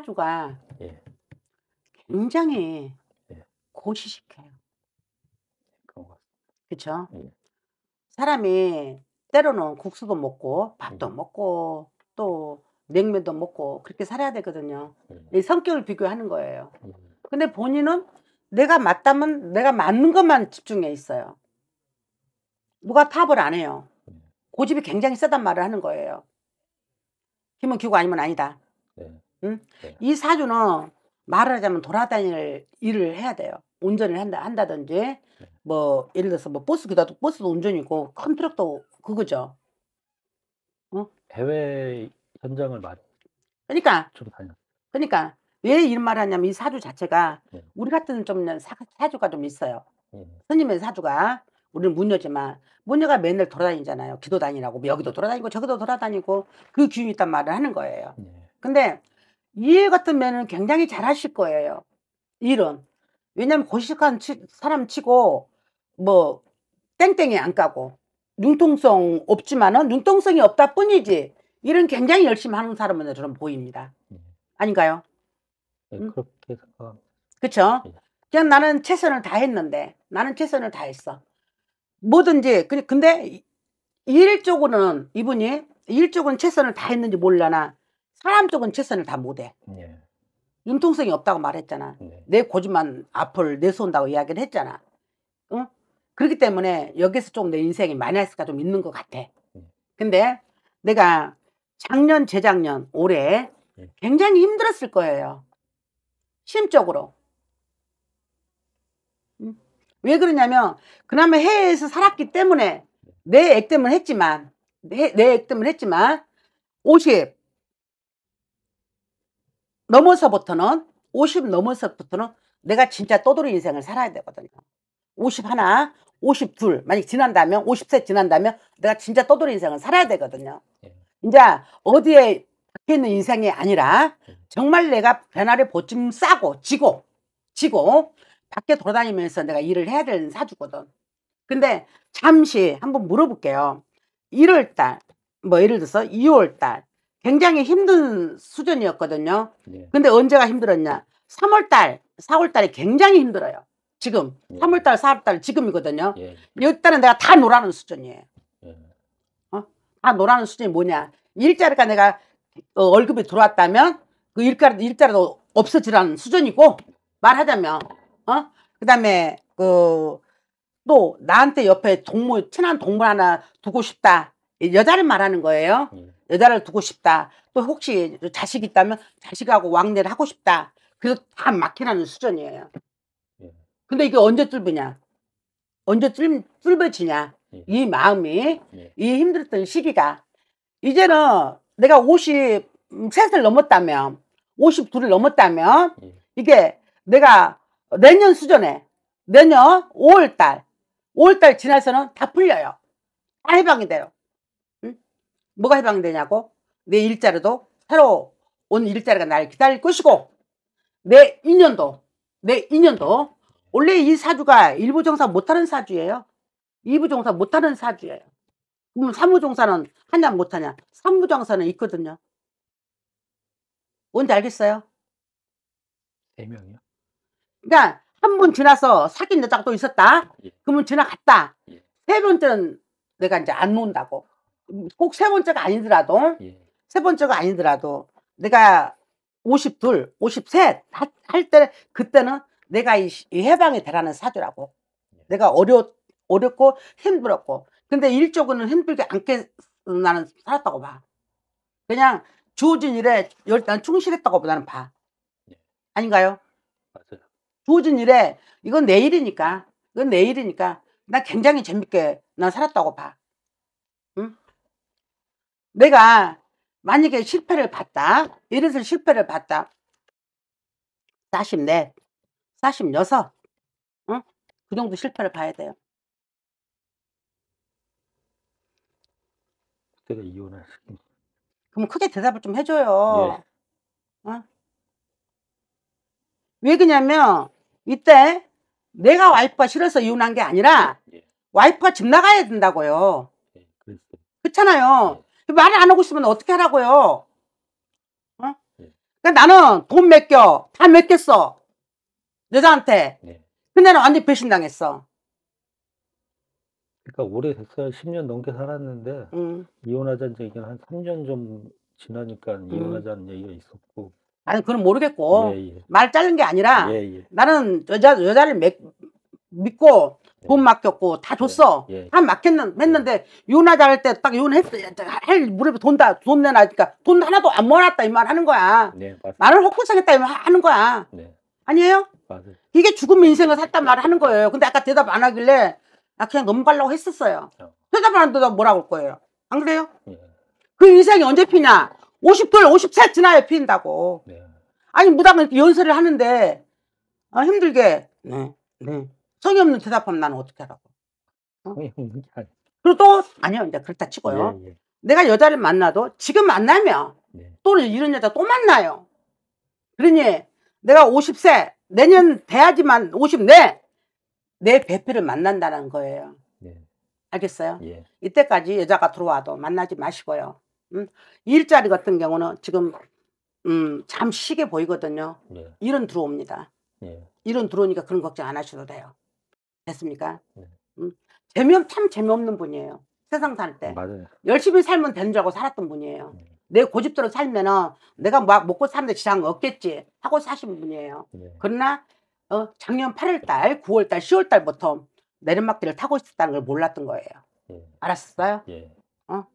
사주가 예. 굉장히 예. 고시식해요. 그렇죠 사람이 때로는 국수도 먹고 밥도 음. 먹고 또 냉면도 먹고 그렇게 살아야 되거든요. 음. 이 성격을 비교하는 거예요. 음. 근데 본인은 내가 맞다면 내가 맞는 것만 집중해 있어요. 누가 탑을 안 해요. 고집이 굉장히 세단 말을 하는 거예요. 힘은 기고 아니면 아니다. 네. 네. 이 사주는 말하자면 돌아다닐 일을 해야 돼요. 운전을 한다 한다든지 네. 뭐 예를 들어서 뭐 버스 기다도 버스도 운전이고 큰 트럭도 그거죠. 어? 해외 현장을 많 그러니까 좀 그러니까 왜 이런 말을 하냐면 이 사주 자체가 네. 우리 같은 좀 사, 사주가 좀 있어요. 네. 스님의 사주가 우리는 문녀지만 문녀가 맨날 돌아다니잖아요. 기도 다니라고 뭐 여기도 돌아다니고 저기도 돌아다니고 그 기운이 있단 말을 하는 거예요. 네. 근데 이해 같은 면은 굉장히 잘하실 거예요. 일은. 왜냐면 고식한 치, 사람 치고 뭐 땡땡이 안 까고 융통성 없지만은 융통성이 없다 뿐이지 일은 굉장히 열심히 하는 사람으로는 보입니다. 네. 아닌가요? 네, 음? 그렇게 생그렇 네. 그냥 나는 최선을 다했는데 나는 최선을 다했어. 뭐든지 그, 근데 일 쪽으로는 이분이 일 쪽은 최선을 다했는지 몰라나 사람 쪽은 최선을 다 못해. 예. 융통성이 없다고 말했잖아. 네. 내 고집만 앞을 내세운다고 이야기를 했잖아. 응? 그렇기 때문에 여기서 좀 내 인생이 마이너스가 좀 있는 것 같아. 네. 근데 내가 작년, 재작년, 올해 네. 굉장히 힘들었을 거예요. 심적으로. 응? 왜 그러냐면 그나마 해외에서 살았기 때문에 내 액땜을 했지만 내 액땜을 했지만 50, 넘어서부터는 50 넘어서부터는 내가 진짜 떠돌이 인생을 살아야 되거든요. 5 1 52 만약 지난다면 50세 지난다면 내가 진짜 떠돌이 인생을 살아야 되거든요. 예. 이제 어디에 박혀 있는 인생이 아니라 예. 정말 내가 변화를 보쯤 싸고 지고 지고 밖에 돌아다니면서 내가 일을 해야 되는 사주거든. 근데 잠시 한번 물어볼게요. 1월 달, 뭐 예를 들어서 2월 달, 굉장히 힘든 수준이었거든요. 네. 근데 언제가 힘들었냐? 3월달, 4월달이 굉장히 힘들어요. 지금 예. 3월달, 4월달 지금이거든요. 예. 이때는 내가 다 노라는 수준이에요. 예. 어? 다 노라는 수준이 뭐냐? 일자리가 내가 어, 월급이 들어왔다면 그 일자리 일자리도 없어지라는 수준이고 말하자면 어 그다음에 그또 나한테 옆에 동물 친한 동물 하나 두고 싶다 여자를 말하는 거예요. 예. 여자를 두고 싶다. 또 혹시 자식 있다면 자식하고 왕래를 하고 싶다. 그래서 다 막히라는 수준이에요. 예. 근데 이게 언제 뚫으냐? 언제 뚫, 뚫어지냐? 예. 이 마음이, 예. 이 힘들었던 시기가. 이제는 내가 53을 음, 넘었다면, 52를 넘었다면, 이게 내가 내년 수전에, 내년 5월달, 5월달 지나서는 다 풀려요. 다 해방이 돼요. 뭐가 해방되냐고 내 일자리도 새로 온 일자리가 날 기다릴 것이고 내 인연도 내 인연도 원래 이 사주가 일부 정사 못하는 사주예요. 2부 정사 못하는 사주예요. 그럼 3부 정사는 하냐 못하냐 3부 정사는 있거든요. 뭔지 알겠어요? 4명이요? 그러니까 한번 지나서 사귄 여자가 또 있었다. 예. 그러면 지나갔다. 예. 세 번째는 내가 이제 안 논다고. 음, 꼭세 번째가 아니더라도 예. 세 번째가 아니더라도 내가 52, 53할때 그때는 내가 이 해방이 되라는 사주라고 예. 내가 어려 어렵고 힘들었고 근데 일적으로는 힘들게 않게 나는 살았다고 봐 그냥 주어진 일에 일단 충실했다고 보다는봐 예. 아닌가요? 맞아요. 주어진 일에 이건 내일이니까 이건 내일이니까 나 굉장히 재밌게 난 살았다고 봐 내가 만약에 실패를 봤다. 이래서 실패를 봤다. 44, 46, 응? 그 정도 실패를 봐야 돼요. 그때가 이혼할 수 그럼 크게 대답을 좀 해줘요. 예. 어? 왜 그냐면 이때 내가 와이프가 싫어서 이혼한 게 아니라 예. 와이프가 집 나가야 된다고요. 예, 그렇잖아요. 예. 말을 안 하고 있으면 어떻게 하라고요? 어? 예. 그러니까 나는 돈 맡겨. 다 맡겼어. 여자한테. 네. 근데 는 완전 배신당했어. 그러니까 오래 됐어요. 10년 넘게 살았는데 음. 이혼하자는 얘기는 한 3년 좀 지나니까 음. 이혼하자는 얘기가 있었고. 아니 그건 모르겠고 예, 예. 말 자른 게 아니라 예, 예, 나는 여자 여자를 매, 믿고 네. 돈 맡겼고 다 줬어. 네. 예, 예. 다 맡겼는 했는데 윤하자할 때딱 윤했을 할 무릎에 돈다 돈 내놔니까 돈 하나도 안 모았다 이 말 하는 거야. 네, 나를 헛구상했다 이 말 하는 거야. 네. 아니에요? 맞아요. 이게 죽음 인생을 샀단 말 하는 거예요. 근데 아까 대답 안 하길래 아 그냥 넘어가려고 했었어요. 어. 대답 안 한다고 뭐라고 할 거예요? 안 그래요? 예. 그 인생이 언제 피냐? 50돌 5 0 지나야 핀다고. 네. 아니 무당은 연설을 하는데 아, 힘들게 네. 네. 성의 없는 대답하면 나는 어떻게 하라고. 어? 그리고 또, 아니요, 이제 그렇다 치고요. 예, 예. 내가 여자를 만나도 지금 만나면 예. 또 이런 여자 또 만나요. 그러니 내가 50세, 내년 돼야지만 50내, 배필을 만난다는 거예요. 네. 알겠어요? 예. 이때까지 여자가 들어와도 만나지 마시고요. 음? 일자리 같은 경우는 지금 음, 참 시게 보이거든요. 이런 들어옵니다. 예. 이런 들어오니까 그런 걱정 안 하셔도 돼요. 됐습니까? 네. 음, 재미없 참 재미없는 분이에요. 세상 살 때. 맞아요. 열심히 살면 되는 줄알고 살았던 분이에요. 네. 내 고집대로 살면은 내가 막 먹고 사는데 지장 없겠지 하고 사신 분이에요. 네. 그러나 어, 작년 8월달, 9월달, 10월달부터 내리막길을 타고 있었다는 걸 몰랐던 거예요. 네. 알았어요? 예. 어?